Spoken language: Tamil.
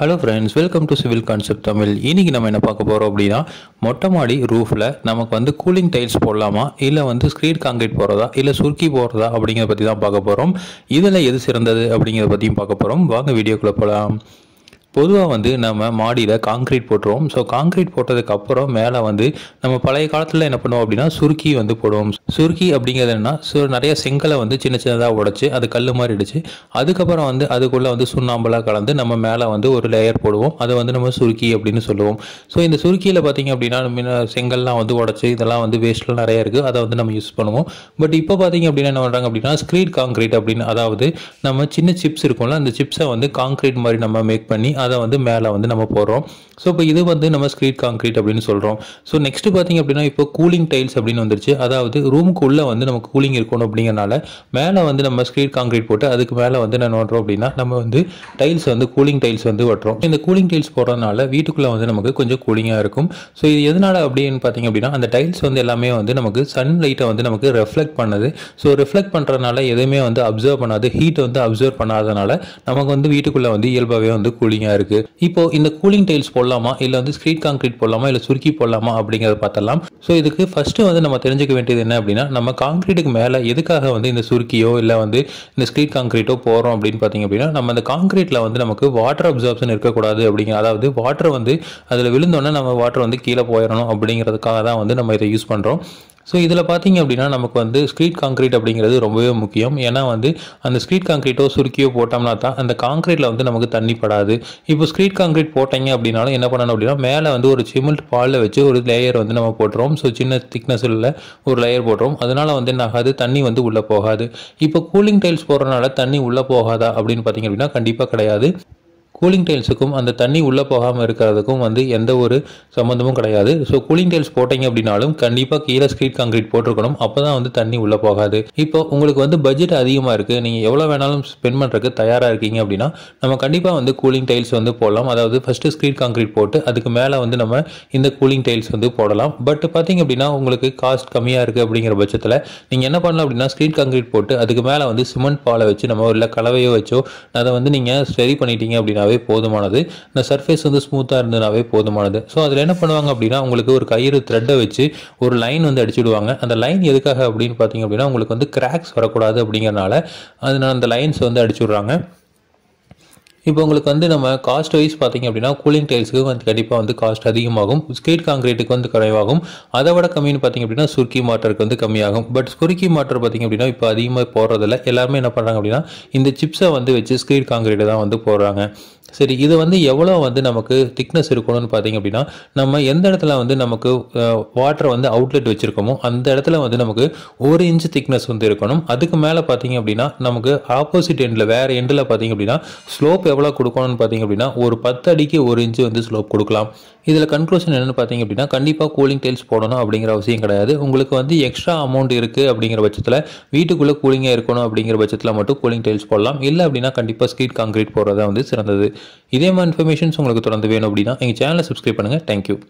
hello friends welcome to civil concept Tamil இன்றைக்கி நம்ம என்ன பார்க்க போகிறோம் அப்படின்னா மொட்டை மாடி ரூஃபில் நமக்கு வந்து கூலிங் டைல்ஸ் போடலாமா இல்லை வந்து ஸ்க்ரீட் காங்கிரீட் போகிறதா இல்லை சுருக்கி போகிறதா அப்படிங்கிறத பற்றி தான் பார்க்க போகிறோம் இதில் எது சிறந்தது அப்படிங்கிறத பற்றியும் பார்க்க போகிறோம் வாங்க வீடியோக்குள்ளே போகலாம் பொதுவாக வந்து நம்ம மாடியில் காங்க்ரீட் போட்டுருவோம் ஸோ காங்க்ரீட் போட்டதுக்கப்புறம் மேலே வந்து நம்ம பழைய காலத்தில் என்ன பண்ணுவோம் அப்படின்னா சுருக்கி வந்து போடுவோம் சுருக்கி அப்படிங்கிறது என்ன ஸோ நிறைய செங்கலை வந்து சின்ன சின்னதாக உடச்சி அது கல் மாதிரி இடிச்சு அதுக்கப்புறம் வந்து அதுக்குள்ளே வந்து சுண்ணாம்பெல்லாம் கலந்து நம்ம மேலே வந்து ஒரு லேயர் போடுவோம் அதை வந்து நம்ம சுருக்கி அப்படின்னு சொல்லுவோம் ஸோ இந்த சுருக்கியில் பார்த்திங்க அப்படின்னா நம்ம செங்கல்லாம் வந்து உடச்சி இதெல்லாம் வந்து வேஸ்ட்லாம் நிறைய இருக்குது அதை வந்து நம்ம யூஸ் பண்ணுவோம் பட் இப்போ பார்த்திங்க அப்படின்னா என்ன பண்ணுறாங்க அப்படின்னா ஸ்க்ரீட் காங்க்ரீட் அப்படின்னு அதாவது நம்ம சின்ன சிப்ஸ் இருக்கும்ல அந்த சிப்ஸை வந்து காங்க்ரீட் மாதிரி நம்ம மேக் பண்ணி அதை வந்து மேலே வந்து நம்ம போடுறோம் ஸோ இப்போ இது வந்து நம்ம ஸ்க்ரீட் காங்க்ரீட் அப்படின்னு சொல்கிறோம் ஸோ நெக்ஸ்ட் பார்த்திங்க அப்படின்னா இப்போ கூலிங் டைல்ஸ் அப்படின்னு வந்துருச்சு அதாவது ரூமுக்குள்ளே வந்து நமக்கு கூலிங் இருக்கணும் அப்படிங்கிறனால மேலே வந்து நம்ம ஸ்க்ரீட் காங்க்ரீட் போட்டு அதுக்கு மேலே வந்து என்ன நோடுறோம் அப்படின்னா நம்ம வந்து டைல்ஸ் வந்து கூலிங் டைல்ஸ் வந்து ஓட்டுறோம் இந்த கூலிங் டைல்ஸ் போடுறதுனால வீட்டுக்குள்ளே வந்து நமக்கு கொஞ்சம் கூலிங்காக இருக்கும் ஸோ இது எதனால் அப்படின்னு பார்த்திங்க அப்படின்னா அந்த டைல்ஸ் வந்து எல்லாமே வந்து நமக்கு சன்லைட்டை வந்து நமக்கு ரெஃப்ளெக்ட் பண்ணுது ஸோ ரிஃப்ளெக்ட் பண்ணுறதுனால எதுவுமே வந்து அப்சர்வ் பண்ணாது ஹீட் வந்து அப்சர்வ் பண்ணாதனால நமக்கு வந்து வீட்டுக்குள்ளே வந்து இயல்பாகவே வந்து கூலிங்காக கம்மியாக இருக்குது இப்போ இந்த கூலிங் டைல்ஸ் போடலாமா இல்லை வந்து ஸ்க்ரீட் காங்கிரீட் போடலாமா இல்லை சுருக்கி போடலாமா அப்படிங்கிறத பார்த்தலாம் ஸோ இதுக்கு ஃபஸ்ட்டு வந்து நம்ம தெரிஞ்சுக்க வேண்டியது என்ன அப்படின்னா நம்ம காங்கிரீட்டுக்கு மேலே எதுக்காக வந்து இந்த சுருக்கியோ இல்லை வந்து இந்த ஸ்க்ரீட் காங்கிரீட்டோ போகிறோம் அப்படின்னு பார்த்தீங்க அப்படின்னா நம்ம இந்த காங்கிரீட்டில் வந்து நமக்கு வாட்டர் அப்சார்ப்ஷன் இருக்கக்கூடாது அப்படிங்கிற அதாவது வாட்டர் வந்து அதில் விழுந்தோன்னே நம்ம வாட்டர் வந்து கீழே போயிடணும் அப்படிங்கிறதுக்காக தான் வந்து நம்ம இதை யூஸ் பண்ணுறோம் ஸோ இதில் பார்த்தீங்க அப்படின்னா நமக்கு வந்து ஸ்க்ரீட் காங்க்ரீட் அப்படிங்கிறது ரொம்பவே முக்கியம் ஏன்னா வந்து அந்த ஸ்க்ரீட் காங்க்ரீட்டோ சுருக்கியோ போட்டோம்னா தான் அந்த காங்க்ரீட்டில் வந்து நமக்கு தண்ணி படாது இப்போ ஸ்க்ரீட் காங்க்ரீட் போட்டீங்க அப்படின்னாலும் என்ன பண்ணணும் அப்படின்னா மேலே வந்து ஒரு சிமெண்ட் பாலில் வச்சு ஒரு லேயர் வந்து நம்ம போட்டுருவோம் ஸோ சின்ன திக்னஸ் உள்ள ஒரு லேயர் போடுறோம் அதனால் வந்து என்ன ஆகாது தண்ணி வந்து உள்ளே போகாது இப்போ கூலிங் டைல்ஸ் போடுறதுனால தண்ணி உள்ளே போகாதா அப்படின்னு பார்த்தீங்க அப்படின்னா கண்டிப்பாக கிடையாது கூலிங் டைல்ஸுக்கும் அந்த தண்ணி உள்ளே போகாமல் இருக்கிறதுக்கும் வந்து எந்த ஒரு சம்மந்தமும் கிடையாது ஸோ கூலிங் டைல்ஸ் போட்டிங்க அப்படின்னாலும் கண்டிப்பாக கீழே ஸ்க்ரீட் காங்கிரீட் போட்டிருக்கணும் அப்போ தான் வந்து தண்ணி உள்ளே போகாது இப்போ உங்களுக்கு வந்து பட்ஜெட் அதிகமாக இருக்குது நீங்கள் எவ்வளோ வேணாலும் ஸ்பெண்ட் பண்ணுறதுக்கு தயாராக இருக்கீங்க அப்படின்னா நம்ம கண்டிப்பாக வந்து கூலிங் டைல்ஸ் வந்து போடலாம் அதாவது ஃபஸ்ட்டு ஸ்க்ரீட் காங்கிரீட் போட்டு அதுக்கு மேலே வந்து நம்ம இந்த கூலிங் டைல்ஸ் வந்து போடலாம் பட் பார்த்தீங்க அப்படின்னா உங்களுக்கு காஸ்ட் கம்மியாக இருக்குது அப்படிங்கிற பட்சத்தில் நீங்கள் என்ன பண்ணலாம் அப்படின்னா ஸ்க்ரீட் காங்கிரீட் போட்டு அதுக்கு மேலே வந்து சிமெண்ட் பாலை வச்சு நம்ம இல்லை கலவையோ வச்சோ அதை வந்து நீங்கள் சரி பண்ணிட்டீங்க அப்படின்னா இருந்தாவே போதுமானது இந்த சர்ஃபேஸ் வந்து ஸ்மூத்தாக இருந்ததுனாவே போதுமானது ஸோ அதில் என்ன பண்ணுவாங்க அப்படின்னா உங்களுக்கு ஒரு கயிறு த்ரெட்டை வச்சு ஒரு லைன் வந்து அடிச்சுடுவாங்க அந்த லைன் எதுக்காக அப்படின்னு பார்த்தீங்க அப்படின்னா உங்களுக்கு வந்து கிராக்ஸ் வரக்கூடாது அப்படிங்கிறனால அதனால் அந்த லைன்ஸ் வந்து அடிச்சுடுறாங்க இப்போ உங்களுக்கு வந்து நம்ம காஸ்ட் வைஸ் பார்த்திங்க அப்படின்னா கூலிங் டைல்ஸுக்கு வந்து கண்டிப்பாக வந்து காஸ்ட் அதிகமாகும் ஸ்கேட் காங்கிரீட்டுக்கு வந்து குறைவாகும் அதை விட கம்மின்னு பார்த்திங்க அப்படின்னா சுருக்கி மாட்டருக்கு வந்து கம்மியாகும் பட் சுருக்கி மாட்டர் பார்த்திங்க அப்படின்னா இப்போ அதிகமாக போடுறதில்ல எல்லாருமே என்ன பண்ணுறாங்க அப்படின்னா இந்த சிப்ஸை வந்து வச்சு ஸ்கேட் காங்கிரீட்டு தான் வந்து போடுறாங்க சரி இது வந்து எவ்வளோ வந்து நமக்கு திக்னஸ் இருக்கணும்னு பார்த்திங்க அப்படின்னா நம்ம எந்த இடத்துல வந்து நமக்கு வாட்டர் வந்து அவுட்லெட் வச்சுருக்கோமோ அந்த இடத்துல வந்து நமக்கு ஒரு இன்ச் திக்னஸ் வந்து இருக்கணும் அதுக்கு மேலே பார்த்திங்க அப்படின்னா நமக்கு ஆப்போசிட் எண்டில் வேறு எண்டில் பார்த்திங்க அப்படின்னா ஸ்லோப் எவ்வளோ கொடுக்கணும்னு பார்த்தீங்க அப்படின்னா ஒரு பத்து அடிக்கு ஒரு இன்ச்சு வந்து ஸ்லோப் கொடுக்கலாம் இதில் கன்க்ளூஷன் என்னென்னு பார்த்தீங்க அப்படின்னா கண்டிப்பாக கூலிங் டைல்ஸ் போடணும் அப்படிங்கிற அவசியம் கிடையாது உங்களுக்கு வந்து எக்ஸ்ட்ரா அமௌண்ட் இருக்குது அப்படிங்கிற பட்சத்தில் வீட்டுக்குள்ளே கூலிங்காக இருக்கணும் அப்படிங்கிற பட்சத்தில் மட்டும் கூலிங் டைல்ஸ் போடலாம் இல்லை அப்படின்னா கண்டிப்பாக ஸ்கீட் காங்கிரீட் போடுறதா வந்து சிறந்தது இதே மாதிரி இன்ஃபர்மேஷன்ஸ் உங்களுக்கு தொடர்ந்து வேணும் அப்படின்னா எங்கள் சேனலை சப்ஸ்கிரைப் பண்ணுங்கள் தேங்க்யூ